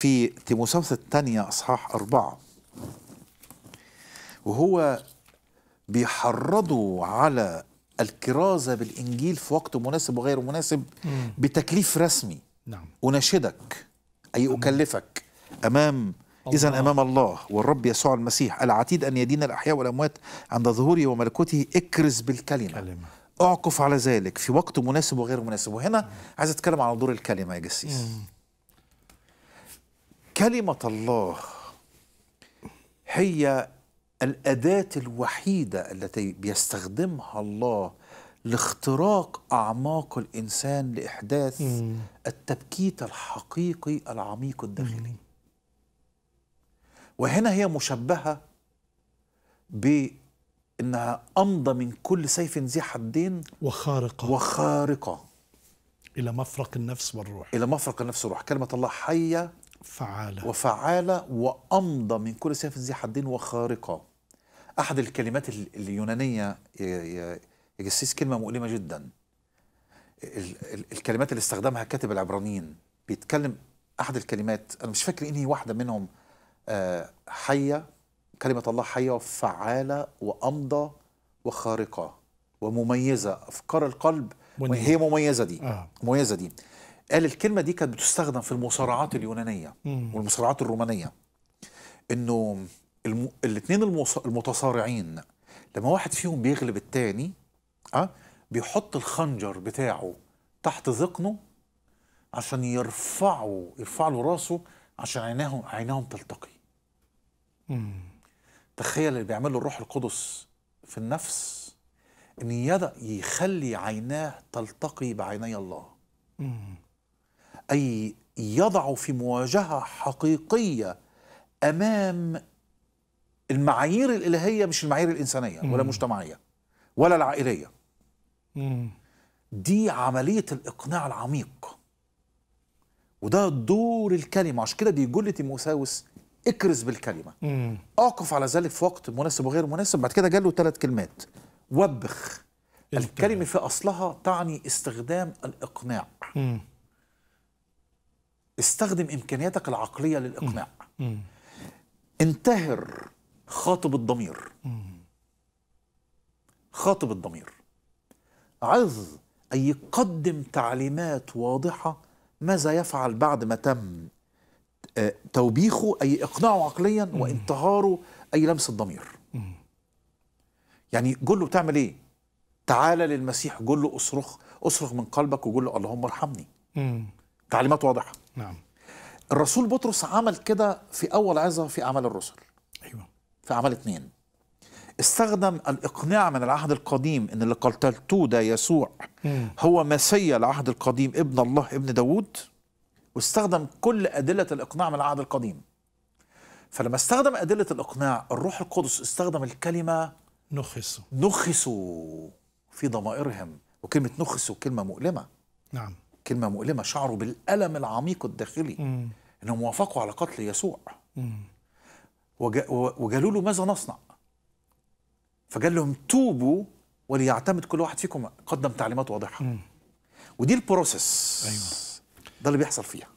في تيموثاوس الثانية أصحاح أربعة وهو بيحرضوا على الكرازة بالإنجيل في وقت مناسب وغير مناسب بتكليف رسمي نعم. أناشدك أي أمم. أكلفك أمام إذا أمام الله والرب يسوع المسيح العتيد أن يدين الأحياء والأموات عند ظهوره وملكوته اكرز بالكلمة كلمة. أعكف على ذلك في وقت مناسب وغير مناسب وهنا عايز أتكلم على دور الكلمة يا جسيس مم. كلمة الله هي الأداة الوحيدة التي بيستخدمها الله لاختراق أعماق الإنسان لإحداث التبكيت الحقيقي العميق الداخلي وهنا هي مشبهة بأنها أمضى من كل سيف ذي حدين وخارقة وخارقة إلى مفرق النفس والروح إلى مفرق النفس والروح كلمة الله حية فعالة وفعالة وأمضى من كل سيف ذي حدين وخارقة أحد الكلمات اليونانية يا جسيس كلمة مؤلمة جدا الكلمات اللي استخدمها كاتب العبرانيين بيتكلم أحد الكلمات أنا مش فاكر إني واحدة منهم آه، حية كلمة الله حية وفعالة وأمضى وخارقة ومميزة أفكار القلب وهي مميزة دي آه. مميزة دي قال الكلمه دي كانت بتستخدم في المصارعات اليونانيه والمصارعات الرومانيه انه الم... الاثنين المص... المتصارعين لما واحد فيهم بيغلب الثاني أه؟ بيحط الخنجر بتاعه تحت ذقنه عشان يرفعه يرفع له راسه عشان عيناه عيناهم تلتقي مم. تخيل اللي بيعمله الروح القدس في النفس ان يد يخلي عيناه تلتقي بعيني الله مم. أي يضع في مواجهة حقيقية أمام المعايير الإلهية مش المعايير الإنسانية ولا المجتمعية ولا العائلية دي عملية الإقناع العميق وده دور الكلمة عشان كده بيقول لتيموساوس اكرز بالكلمة أقف على ذلك في وقت مناسب وغير مناسب بعد كده جاله ثلاث كلمات وبخ الكلمة في أصلها تعني استخدام الإقناع استخدم إمكانياتك العقلية للإقناع مم. انتهر خاطب الضمير مم. خاطب الضمير عظ أن يقدم تعليمات واضحة ماذا يفعل بعد ما تم آه، توبيخه أي إقناعه عقليا وانتهاره أي لمس الضمير يعني قل له بتعمل إيه تعال للمسيح قل له أصرخ أصرخ من قلبك وقل له اللهم ارحمني مم. تعليمات واضحه نعم الرسول بطرس عمل كده في اول عظه في اعمال الرسل ايوه في اعمال اثنين استخدم الاقناع من العهد القديم ان اللي قتلتوه ده يسوع مم. هو مسيا العهد القديم ابن الله ابن داوود واستخدم كل ادله الاقناع من العهد القديم فلما استخدم ادله الاقناع الروح القدس استخدم الكلمه نخسوا نخسوا في ضمائرهم وكلمه نخسوا كلمه مؤلمه نعم كلمة مؤلمة شعروا بالألم العميق الداخلي مم. أنهم وافقوا على قتل يسوع مم. وقالوا له ماذا نصنع فقال لهم توبوا وليعتمد كل واحد فيكم قدم تعليمات واضحة مم. ودي البروسيس أيوة. ده اللي بيحصل فيها